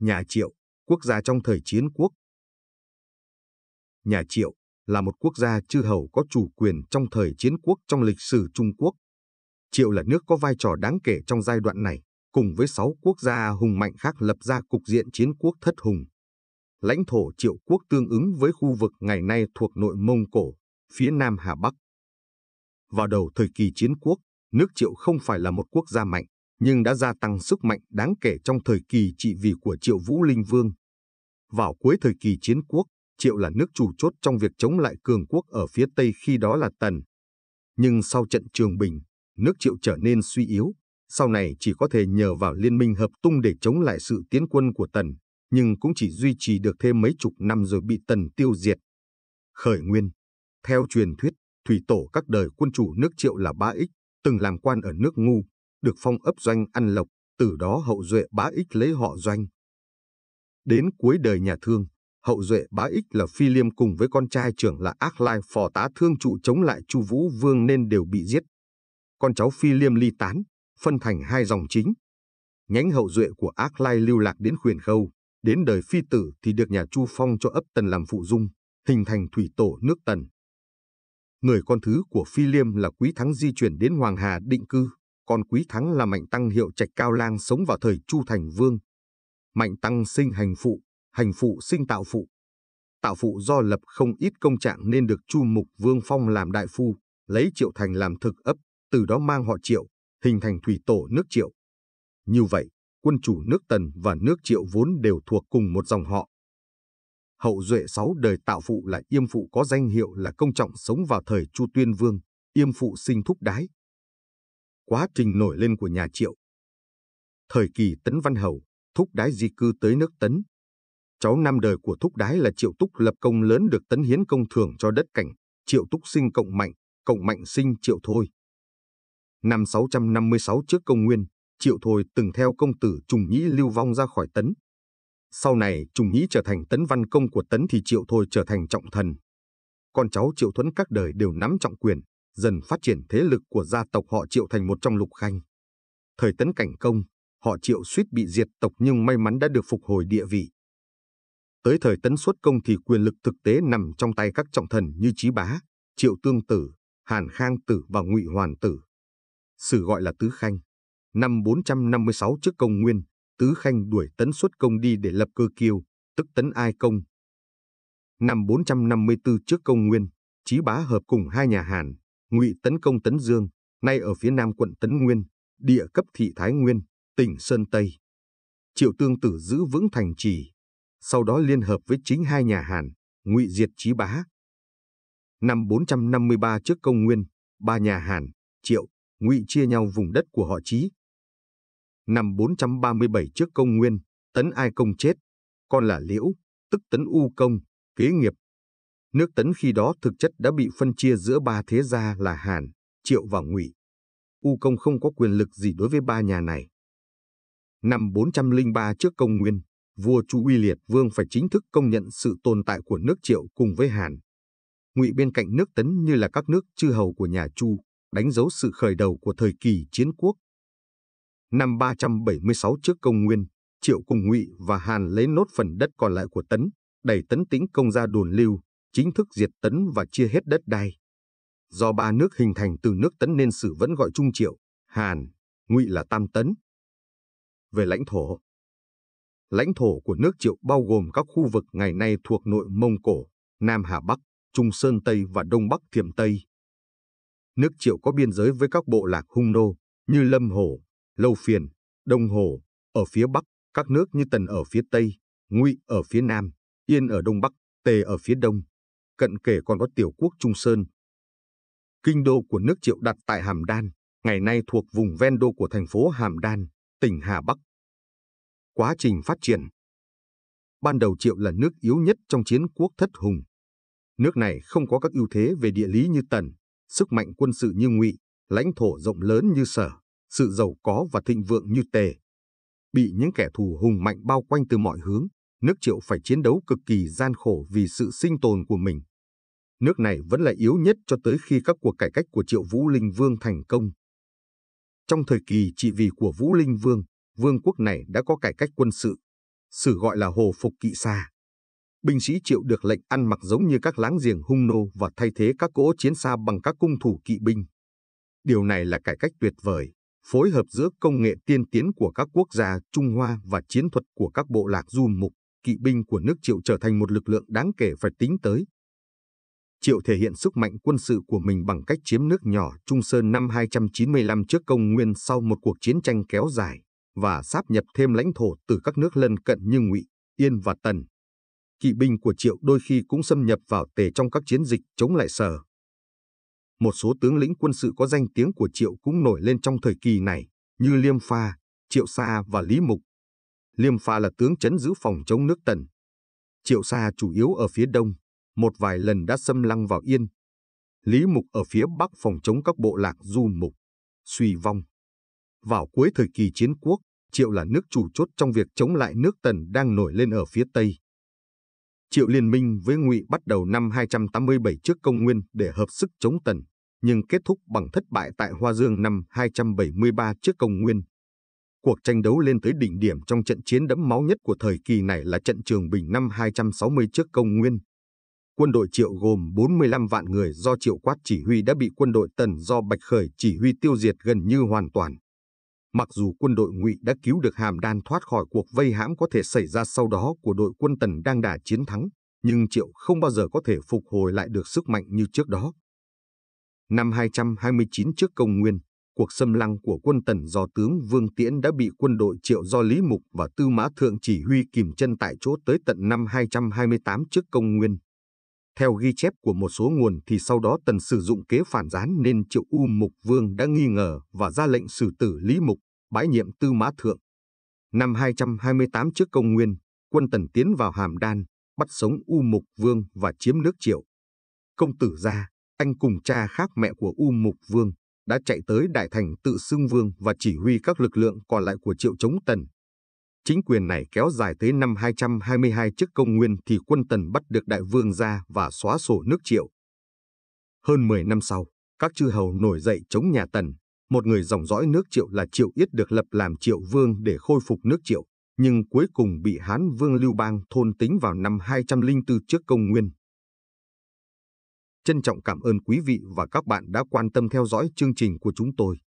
nhà Triệu, quốc gia trong thời chiến quốc. Nhà Triệu là một quốc gia chư hầu có chủ quyền trong thời chiến quốc trong lịch sử Trung Quốc. Triệu là nước có vai trò đáng kể trong giai đoạn này, cùng với sáu quốc gia hùng mạnh khác lập ra cục diện chiến quốc thất hùng. Lãnh thổ Triệu quốc tương ứng với khu vực ngày nay thuộc nội Mông Cổ, phía Nam Hà Bắc. Vào đầu thời kỳ chiến quốc, nước Triệu không phải là một quốc gia mạnh, nhưng đã gia tăng sức mạnh đáng kể trong thời kỳ trị vì của Triệu Vũ Linh Vương. Vào cuối thời kỳ chiến quốc, Triệu là nước chủ chốt trong việc chống lại cường quốc ở phía Tây khi đó là Tần. Nhưng sau trận Trường Bình, nước Triệu trở nên suy yếu, sau này chỉ có thể nhờ vào liên minh hợp tung để chống lại sự tiến quân của Tần, nhưng cũng chỉ duy trì được thêm mấy chục năm rồi bị Tần tiêu diệt. Khởi nguyên Theo truyền thuyết, thủy tổ các đời quân chủ nước Triệu là Ba Ích, từng làm quan ở nước Ngu, được phong ấp doanh ăn lộc, từ đó hậu duệ bá ích lấy họ doanh. Đến cuối đời nhà thương, hậu duệ bá ích là phi liêm cùng với con trai trưởng là ác lai phò tá thương trụ chống lại chu vũ vương nên đều bị giết. Con cháu phi liêm ly tán, phân thành hai dòng chính. Nhánh hậu duệ của ác lai lưu lạc đến huyền khâu, đến đời phi tử thì được nhà chu phong cho ấp tần làm phụ dung, hình thành thủy tổ nước tần. Người con thứ của phi liêm là quý thắng di chuyển đến Hoàng Hà định cư. Còn Quý Thắng là Mạnh Tăng hiệu trạch cao lang sống vào thời Chu Thành Vương. Mạnh Tăng sinh hành phụ, hành phụ sinh tạo phụ. Tạo phụ do lập không ít công trạng nên được Chu Mục Vương phong làm đại phu, lấy Triệu Thành làm thực ấp, từ đó mang họ Triệu, hình thành thủy tổ nước Triệu. Như vậy, quân chủ nước Tần và nước Triệu vốn đều thuộc cùng một dòng họ. Hậu duệ sáu đời tạo phụ là Yêm Phụ có danh hiệu là công trọng sống vào thời Chu Tuyên Vương, Yêm Phụ sinh thúc đái, quá trình nổi lên của nhà Triệu. Thời kỳ Tấn Văn Hầu, Thúc Đái di cư tới nước Tấn. Cháu năm đời của Thúc Đái là Triệu Túc lập công lớn được Tấn Hiến công thường cho đất cảnh, Triệu Túc sinh cộng mạnh, cộng mạnh sinh Triệu Thôi. Năm 656 trước công nguyên, Triệu Thôi từng theo công tử Trùng Nhĩ lưu vong ra khỏi Tấn. Sau này Trùng Nhĩ trở thành Tấn Văn Công của Tấn thì Triệu Thôi trở thành trọng thần. Con cháu Triệu Thuấn các đời đều nắm trọng quyền, dần phát triển thế lực của gia tộc họ Triệu thành một trong lục khanh. Thời tấn cảnh công, họ Triệu suýt bị diệt tộc nhưng may mắn đã được phục hồi địa vị. Tới thời tấn xuất công thì quyền lực thực tế nằm trong tay các trọng thần như Chí Bá, Triệu Tương Tử, Hàn Khang Tử và Ngụy Hoàn Tử. Sử gọi là Tứ Khanh. Năm 456 trước công nguyên, Tứ Khanh đuổi tấn xuất công đi để lập cơ kiêu, tức tấn ai công. Năm 454 trước công nguyên, Chí Bá hợp cùng hai nhà Hàn, Ngụy tấn công Tấn Dương, nay ở phía nam quận Tấn Nguyên, địa cấp thị Thái Nguyên, tỉnh Sơn Tây. Triệu Tương Tử giữ vững thành trì, sau đó liên hợp với chính hai nhà Hàn, Ngụy diệt Chí Bá. Năm 453 trước công nguyên, ba nhà Hàn, Triệu, Ngụy chia nhau vùng đất của họ Chí. Năm 437 trước công nguyên, Tấn Ai Công chết, con là Liễu, tức Tấn U Công, kế nghiệp Nước Tấn khi đó thực chất đã bị phân chia giữa ba thế gia là Hàn, Triệu và Ngụy. U Công không có quyền lực gì đối với ba nhà này. Năm 403 trước công nguyên, vua Chu Uy Liệt Vương phải chính thức công nhận sự tồn tại của nước Triệu cùng với Hàn. Ngụy bên cạnh nước Tấn như là các nước chư hầu của nhà Chu, đánh dấu sự khởi đầu của thời kỳ chiến quốc. Năm 376 trước công nguyên, Triệu cùng Ngụy và Hàn lấy nốt phần đất còn lại của Tấn, đẩy Tấn Tĩnh công ra đồn lưu, chính thức diệt Tấn và chia hết đất đai. Do ba nước hình thành từ nước Tấn nên sử vẫn gọi Trung Triệu, Hàn, Ngụy là Tam Tấn. Về lãnh thổ Lãnh thổ của nước Triệu bao gồm các khu vực ngày nay thuộc nội Mông Cổ, Nam Hà Bắc, Trung Sơn Tây và Đông Bắc Thiểm Tây. Nước Triệu có biên giới với các bộ lạc hung nô như Lâm Hồ, Lâu Phiền, Đông Hồ ở phía Bắc, các nước như Tần ở phía Tây, Ngụy ở phía Nam, Yên ở Đông Bắc, Tề ở phía Đông, cận kể còn có tiểu quốc Trung Sơn. Kinh đô của nước Triệu đặt tại Hàm Đan, ngày nay thuộc vùng ven đô của thành phố Hàm Đan, tỉnh Hà Bắc. Quá trình phát triển Ban đầu Triệu là nước yếu nhất trong chiến quốc thất hùng. Nước này không có các ưu thế về địa lý như Tần, sức mạnh quân sự như Ngụy, lãnh thổ rộng lớn như Sở, sự giàu có và thịnh vượng như Tề. Bị những kẻ thù hùng mạnh bao quanh từ mọi hướng, nước Triệu phải chiến đấu cực kỳ gian khổ vì sự sinh tồn của mình nước này vẫn là yếu nhất cho tới khi các cuộc cải cách của Triệu Vũ Linh Vương thành công. Trong thời kỳ trị vì của Vũ Linh Vương, vương quốc này đã có cải cách quân sự, sử gọi là Hồ Phục Kỵ xa Binh sĩ Triệu được lệnh ăn mặc giống như các láng giềng hung nô và thay thế các cỗ chiến xa bằng các cung thủ kỵ binh. Điều này là cải cách tuyệt vời, phối hợp giữa công nghệ tiên tiến của các quốc gia Trung Hoa và chiến thuật của các bộ lạc du mục, kỵ binh của nước Triệu trở thành một lực lượng đáng kể phải tính tới Triệu thể hiện sức mạnh quân sự của mình bằng cách chiếm nước nhỏ Trung Sơn năm 295 trước công nguyên sau một cuộc chiến tranh kéo dài và sáp nhập thêm lãnh thổ từ các nước lân cận như Ngụy, Yên và Tần. Kỵ binh của Triệu đôi khi cũng xâm nhập vào Tề trong các chiến dịch chống lại Sở. Một số tướng lĩnh quân sự có danh tiếng của Triệu cũng nổi lên trong thời kỳ này, như Liêm Pha, Triệu Sa và Lý Mục. Liêm Pha là tướng chấn giữ phòng chống nước Tần. Triệu Sa chủ yếu ở phía đông, một vài lần đã xâm lăng vào Yên. Lý Mục ở phía Bắc phòng chống các bộ lạc du mục, suy vong. Vào cuối thời kỳ chiến quốc, Triệu là nước chủ chốt trong việc chống lại nước Tần đang nổi lên ở phía Tây. Triệu liên minh với Ngụy bắt đầu năm 287 trước công nguyên để hợp sức chống Tần, nhưng kết thúc bằng thất bại tại Hoa Dương năm 273 trước công nguyên. Cuộc tranh đấu lên tới đỉnh điểm trong trận chiến đẫm máu nhất của thời kỳ này là trận Trường Bình năm 260 trước công nguyên, quân đội Triệu gồm 45 vạn người do Triệu Quát chỉ huy đã bị quân đội Tần do Bạch Khởi chỉ huy tiêu diệt gần như hoàn toàn. Mặc dù quân đội Ngụy đã cứu được Hàm Đan thoát khỏi cuộc vây hãm có thể xảy ra sau đó của đội quân Tần đang đả chiến thắng, nhưng Triệu không bao giờ có thể phục hồi lại được sức mạnh như trước đó. Năm 229 trước công nguyên, cuộc xâm lăng của quân Tần do tướng Vương Tiễn đã bị quân đội Triệu do Lý Mục và Tư Mã Thượng chỉ huy kìm chân tại chỗ tới tận năm 228 trước công nguyên. Theo ghi chép của một số nguồn thì sau đó tần sử dụng kế phản gián nên triệu U Mục Vương đã nghi ngờ và ra lệnh xử tử Lý Mục, bãi nhiệm Tư Mã Thượng. Năm 228 trước công nguyên, quân tần tiến vào Hàm Đan, bắt sống U Mục Vương và chiếm nước triệu. Công tử gia, anh cùng cha khác mẹ của U Mục Vương, đã chạy tới Đại Thành tự xưng vương và chỉ huy các lực lượng còn lại của triệu chống tần chính quyền này kéo dài tới năm 222 trước công nguyên thì quân Tần bắt được đại vương ra và xóa sổ nước triệu. Hơn 10 năm sau, các chư hầu nổi dậy chống nhà Tần. Một người dòng dõi nước triệu là Triệu Yết được lập làm Triệu Vương để khôi phục nước triệu, nhưng cuối cùng bị Hán Vương Lưu Bang thôn tính vào năm 204 trước công nguyên. Trân trọng cảm ơn quý vị và các bạn đã quan tâm theo dõi chương trình của chúng tôi.